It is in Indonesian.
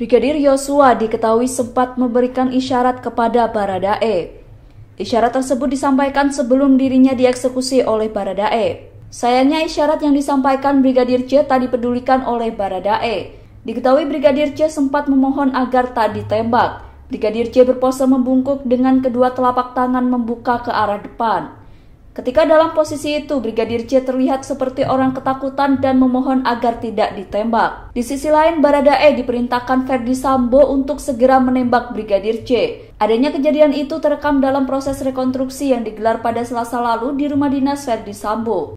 Brigadir Yosua diketahui sempat memberikan isyarat kepada Baradae. Isyarat tersebut disampaikan sebelum dirinya dieksekusi oleh Baradae. Sayangnya isyarat yang disampaikan Brigadir C tak dipedulikan oleh Baradae. Diketahui Brigadir C sempat memohon agar tak ditembak. Brigadir C berpose membungkuk dengan kedua telapak tangan membuka ke arah depan. Ketika dalam posisi itu, Brigadir C terlihat seperti orang ketakutan dan memohon agar tidak ditembak. Di sisi lain, Baradae diperintahkan Ferdi Sambo untuk segera menembak Brigadir C. Adanya kejadian itu terekam dalam proses rekonstruksi yang digelar pada Selasa lalu di rumah dinas Ferdi Sambo.